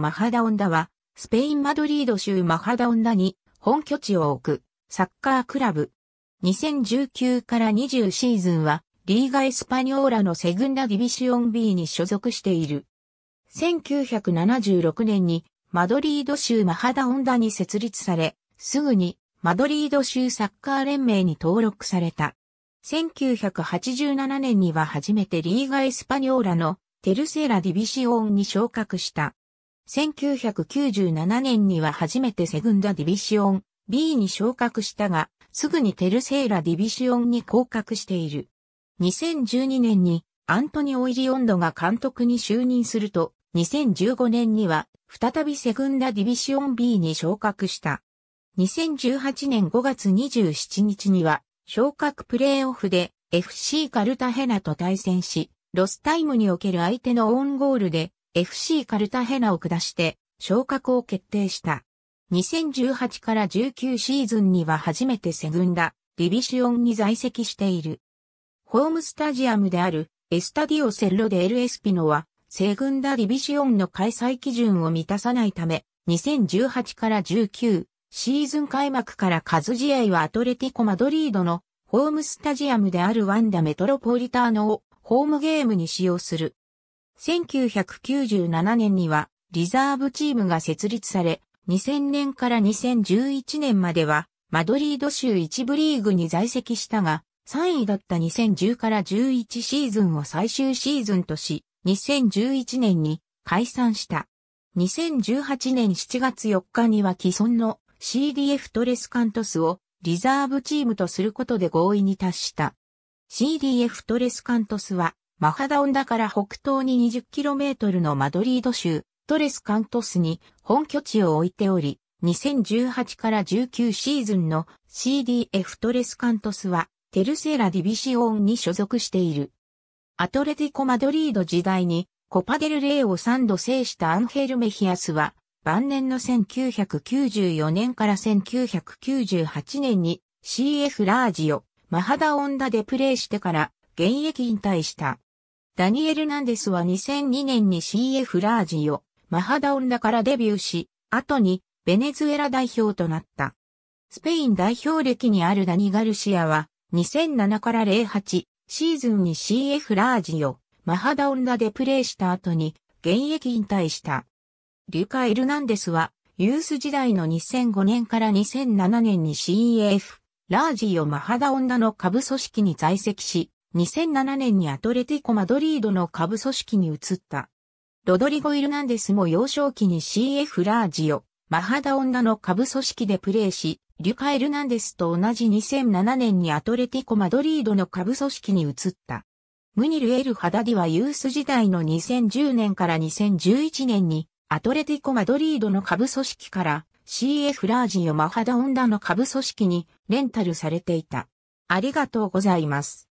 マハダオンダは、スペイン・マドリード州マハダオンダに本拠地を置くサッカークラブ。2019から20シーズンは、リーガ・エスパニョーラのセグンダ・ディビシオン B に所属している。1976年にマドリード州マハダオンダに設立され、すぐにマドリード州サッカー連盟に登録された。1987年には初めてリーガ・エスパニョーラのテルセーラ・ディビシオンに昇格した。1997年には初めてセグンダディビシオン B に昇格したが、すぐにテルセーラディビシオンに降格している。2012年にアントニオ・イリオンドが監督に就任すると、2015年には再びセグンダディビシオン B に昇格した。2018年5月27日には昇格プレーオフで FC カルタヘナと対戦し、ロスタイムにおける相手のオンゴールで FC カルタヘナを下して昇格を決定した。2018から19シーズンには初めてセグンダ、リビシオンに在籍している。ホームスタジアムであるエスタディオセルロデ・エルエスピノは、セグンダ・リビシオンの開催基準を満たさないため、2018から19シーズン開幕から数試合はアトレティコ・マドリードのホームスタジアムであるワンダ・メトロポリターノをホームゲームに使用する。1997年にはリザーブチームが設立され、2000年から2011年まではマドリード州一部リーグに在籍したが、3位だった2010から11シーズンを最終シーズンとし、2011年に解散した。2018年7月4日には既存の CDF トレスカントスをリザーブチームとすることで合意に達した。CDF トレスカントスはマハダオンダから北東に 20km のマドリード州、トレスカントスに本拠地を置いており、2018から19シーズンの CDF トレスカントスはテルセラディビシオンに所属している。アトレティコ・マドリード時代にコパデルレイを3度制したアンヘル・メヒアスは晩年の1994年から1998年に CF ラージオ、マハダ・オンダでプレーしてから現役引退した。ダニエル・ナンデスは2002年に CF ラージオ、マハダオンダからデビューし、後にベネズエラ代表となった。スペイン代表歴にあるダニ・ガルシアは、2007から08シーズンに CF ラージオ、マハダオンダでプレーした後に、現役引退した。リュカ・エルナンデスは、ユース時代の2005年から2007年に CF、ラージオ・マハダオンダの下部組織に在籍し、2007年にアトレティコ・マドリードの下部組織に移った。ロドリゴ・イルナンデスも幼少期に CF ラージオ、マハダ・オンの下部組織でプレーし、リュカ・エルナンデスと同じ2007年にアトレティコ・マドリードの下部組織に移った。ムニル・エル・ハダディはユース時代の2010年から2011年にアトレティコ・マドリードの下部組織から CF ラージオ・マハダ・オンダの下部組織にレンタルされていた。ありがとうございます。